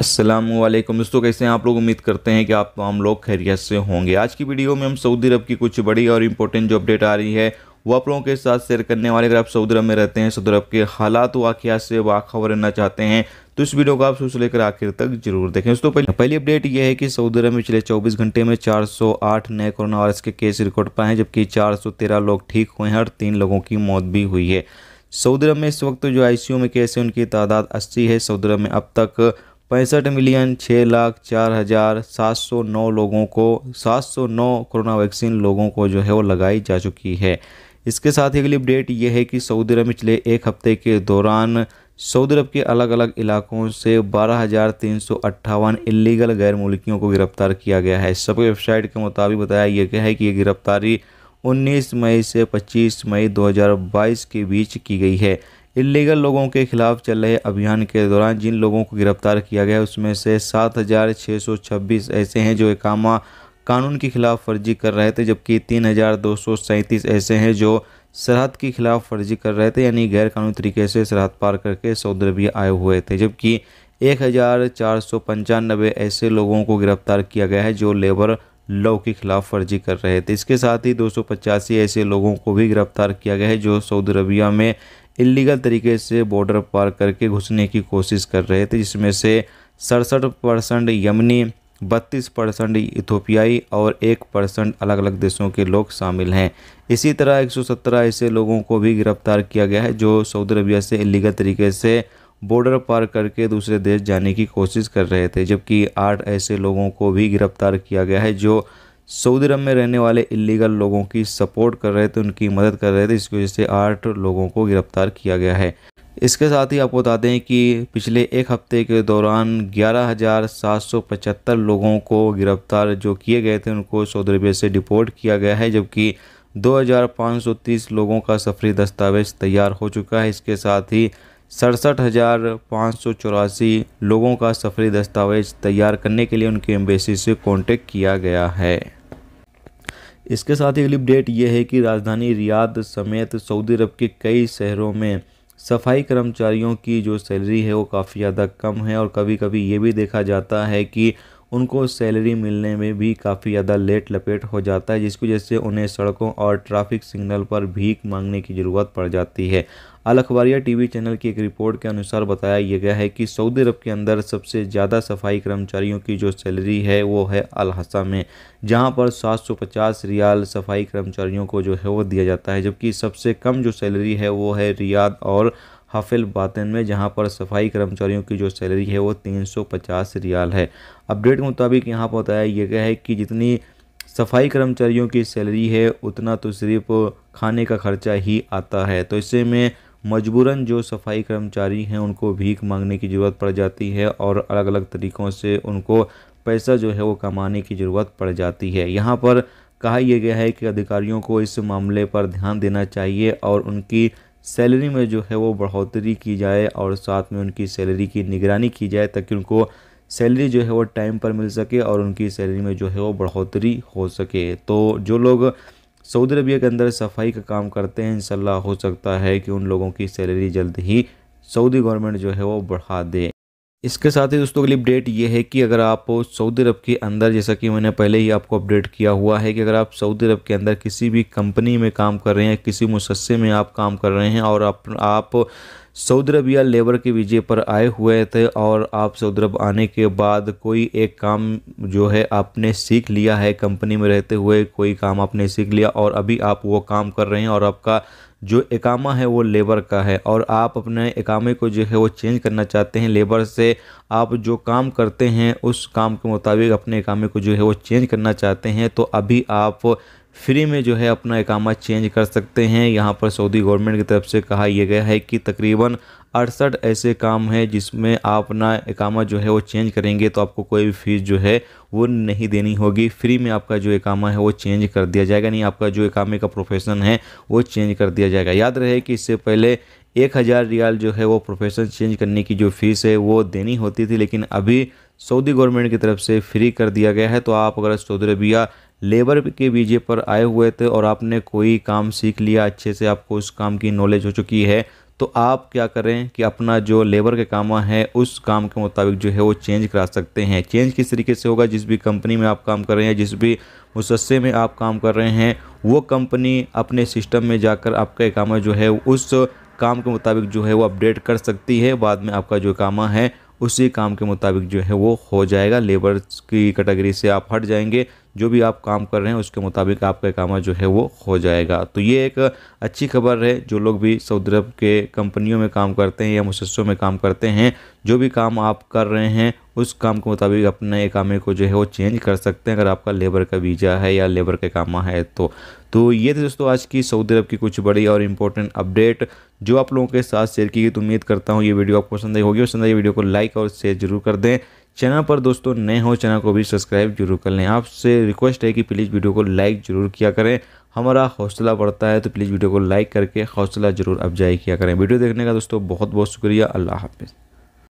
असलम दोस्तों कैसे हैं आप लोग उम्मीद करते हैं कि आप तमाम लोग खैरियत से होंगे आज की वीडियो में हम सऊदी अरब की कुछ बड़ी और इम्पोर्टेंट जो अपडेट आ रही है वो आप लोगों के साथ शेयर करने वाले अगर आप सऊदी अरब में रहते हैं सऊदी अरब के हालात वाकियात से वाखबर रहना चाहते हैं तो इस वीडियो को आप सोच लेकर आखिर तक जरूर देखें दोस्तों पहली पहली अपडेट यह है कि सऊदी अरब में पिछले 24 घंटे में 408 नए कोरोना वायरस के केस रिकॉर्ड पाए हैं जबकि 413 लोग ठीक हुए हैं और तीन लोगों की मौत भी हुई है सऊदी अरब में इस वक्त जो आईसीयू में केस है उनकी तादाद अस्सी है सऊदी अरब में अब तक पैंसठ मिलियन छः लाख चार हज़ार सात सौ नौ लोगों को सात सौ नौ कोरोना वैक्सीन लोगों को जो है वो लगाई जा चुकी है इसके साथ ही अगली अपडेट ये है कि सऊदी अरब पिछले एक हफ्ते के दौरान सऊदी अरब के अलग अलग इलाकों से बारह हज़ार तीन सौ अट्ठावन इलीगल गैर मुल्कियों को गिरफ्तार किया गया है सब वेबसाइट के मुताबिक बताया यह गया है कि ये गिरफ्तारी 19 मई से 25 मई 2022 के बीच की गई है इलीगल लोगों के खिलाफ चल रहे अभियान के दौरान जिन लोगों को गिरफ्तार किया गया उसमें से सात हज़ार छः सौ छब्बीस ऐसे हैं जो एकामा कानून के खिलाफ फर्जी कर रहे थे जबकि तीन हज़ार दो सौ सैंतीस ऐसे हैं जो सरहद के खिलाफ फर्जी कर रहे थे यानी गैर कानूनी तरीके से सरहद पार करके सऊदी अरबिया आए हुए थे जबकि एक हज़ार चार सौ पंचानबे ऐसे लोगों को गिरफ्तार किया गया है जो लेबर लॉ के खिलाफ फर्जी कर रहे थे इसके साथ ही दो ऐसे लोगों को भी गिरफ्तार किया गया है जो सऊदी अरबिया में इलीगल तरीके से बॉर्डर पार करके घुसने की कोशिश कर रहे थे जिसमें से सड़सठ परसेंट यमनी बत्तीस परसेंट इथोपियाई और एक परसेंट अलग अलग देशों के लोग शामिल हैं इसी तरह 117 ऐसे लोगों को भी गिरफ्तार किया गया है जो सऊदी अरबिया से इलीगल तरीके से बॉर्डर पार करके दूसरे देश जाने की कोशिश कर रहे थे जबकि आठ ऐसे लोगों को भी गिरफ्तार किया गया है जो सऊदी अरब में रहने वाले इलीगल लोगों की सपोर्ट कर रहे थे उनकी मदद कर रहे थे इसकी वजह से आठ लोगों को गिरफ्तार किया गया है इसके साथ ही आपको बता दें कि पिछले एक हफ्ते के दौरान ग्यारह हज़ार सात सौ पचहत्तर लोगों को गिरफ्तार जो किए गए थे उनको सऊदी अरबिया से डिपोर्ट किया गया है जबकि 2530 लोगों का सफरी दस्तावेज तैयार हो चुका है इसके साथ ही सड़सठ हज़ार पाँच सौ चौरासी लोगों का सफरी दस्तावेज तैयार करने के लिए उनकी एम्बेसी से कांटेक्ट किया गया है इसके साथ ही अगली अपडेट ये है कि राजधानी रियाद समेत सऊदी अरब के कई शहरों में सफाई कर्मचारियों की जो सैलरी है वो काफ़ी ज़्यादा कम है और कभी कभी ये भी देखा जाता है कि उनको सैलरी मिलने में भी काफ़ी ज़्यादा लेट लपेट हो जाता है जिसकी वजह से उन्हें सड़कों और ट्रैफिक सिग्नल पर भीख मांगने की ज़रूरत पड़ जाती है अल अखबारिया टीवी चैनल की एक रिपोर्ट के अनुसार बताया यह गया है कि सऊदी अरब के अंदर सबसे ज़्यादा सफाई कर्मचारियों की जो सैलरी है वो है अलहसा में जहां पर 750 रियाल सफाई कर्मचारियों को जो है वो दिया जाता है जबकि सबसे कम जो सैलरी है वो है रियाद और हफिल बातन में जहाँ पर सफाई कर्मचारियों की जो सैलरी है वो पचास रियाल है अपडेट के मुताबिक यहाँ पर बताया यह गया है कि जितनी सफाई कर्मचारियों की सैलरी है उतना तो सिर्फ खाने का खर्चा ही आता है तो इससे में मजबूरन जो सफाई कर्मचारी हैं उनको भीख मांगने की ज़रूरत पड़ जाती है और अलग अलग तरीक़ों से उनको पैसा जो है वो कमाने की ज़रूरत पड़ जाती है यहाँ पर कहा यह गया है कि अधिकारियों को इस मामले पर ध्यान देना चाहिए और उनकी सैलरी में जो है वो बढ़ोतरी की जाए और साथ में उनकी सैलरी की निगरानी की जाए ताकि उनको सैलरी जो है वो टाइम पर मिल सके और उनकी सैलरी में जो है वो बढ़ोतरी हो सके तो जो लोग सऊदी अरबिया के अंदर सफाई का काम करते हैं इन हो सकता है कि उन लोगों की सैलरी जल्द ही सऊदी गवर्नमेंट जो है वो बढ़ा दे इसके साथ ही दोस्तों अगली अपडेट ये है कि अगर आप सऊदी अरब के अंदर जैसा कि मैंने पहले ही आपको अपडेट किया हुआ है कि अगर आप सऊदी अरब के अंदर किसी भी कंपनी में काम कर रहे हैं किसी मुसस्से में आप काम कर रहे हैं और आप, आप सऊदी अरब या लेबर के वीजे पर आए हुए थे और आप सऊदी अरब आने के बाद कोई एक काम जो है आपने सीख लिया है कंपनी में रहते हुए कोई काम आपने सीख लिया और अभी आप वो काम कर रहे हैं और आपका जो एकामा है वो लेबर का है और आप अपने एकामे को जो है वो चेंज करना चाहते हैं लेबर से आप जो काम करते हैं उस काम के मुताबिक अपने एकामे को जो है वो चेंज करना चाहते हैं तो अभी आप फ्री में जो है अपना इकामा चेंज कर सकते हैं यहाँ पर सऊदी गवर्नमेंट की तरफ से कहा यह गया है कि तकरीबन अड़सठ ऐसे काम हैं जिसमें आप अपना इकामा जो है वो चेंज करेंगे तो आपको कोई भी फ़ीस जो है वो नहीं देनी होगी फ्री में आपका जो इकामा है वो चेंज कर दिया जाएगा नहीं आपका जो इकामे का प्रोफेशन है वो चेंज कर दिया जाएगा याद रहे कि इससे पहले एक हज़ार रियाल जो है वो प्रोफेशन चेंज करने की जो फ़ीस है वो देनी होती थी लेकिन अभी सऊदी गवर्नमेंट की तरफ से फ्री कर दिया गया है तो आप अगर सऊदी अरबिया लेबर के वीजे पर आए हुए थे और आपने कोई काम सीख लिया अच्छे से आपको उस काम की नॉलेज हो चुकी है तो आप क्या करें कि अपना जो लेबर के काम है उस काम के मुताबिक जो है वो चेंज करा सकते हैं चेंज किस तरीके से होगा जिस भी कंपनी में आप काम कर रहे हैं जिस भी मुसस्से में आप काम कर रहे हैं वो कंपनी अपने सिस्टम में जाकर आपका काम जो है उस काम के मुताबिक जो है वो अपडेट कर सकती है बाद में आपका जो कामा है उसी काम के मुताबिक जो है वो हो जाएगा लेबर की कैटेगरी से आप हट जाएंगे जो भी आप काम कर रहे हैं उसके मुताबिक आपका काम जो है वो हो जाएगा तो ये एक अच्छी खबर है जो लोग भी सऊदी अरब के कंपनियों में काम करते हैं या मुसस्सों में काम करते हैं जो भी काम आप कर रहे हैं उस काम के मुताबिक अपने कामे को जो है वो चेंज कर सकते हैं अगर आपका लेबर का वीज़ा है या लेबर का कामा है तो तो ये थे दोस्तों आज की सऊदी अरब की कुछ बड़ी और इम्पोर्टेंट अपडेट जो आप लोगों के साथ शेयर की गई तो उम्मीद करता हूँ ये वीडियो आपको पसंद आई होगी पसंद आई वीडियो को लाइक और शेयर जरूर कर दें चैनल पर दोस्तों नए हो चैनल को भी सब्सक्राइब जरूर कर लें आपसे रिक्वेस्ट है कि प्लीज़ वीडियो को लाइक जरूर किया करें हमारा हौसला बढ़ता है तो प्लीज़ वीडियो को लाइक करके हौसला जरूर अफजाई किया करें वीडियो देखने का दोस्तों बहुत बहुत शुक्रिया अल्लाह हाफिज़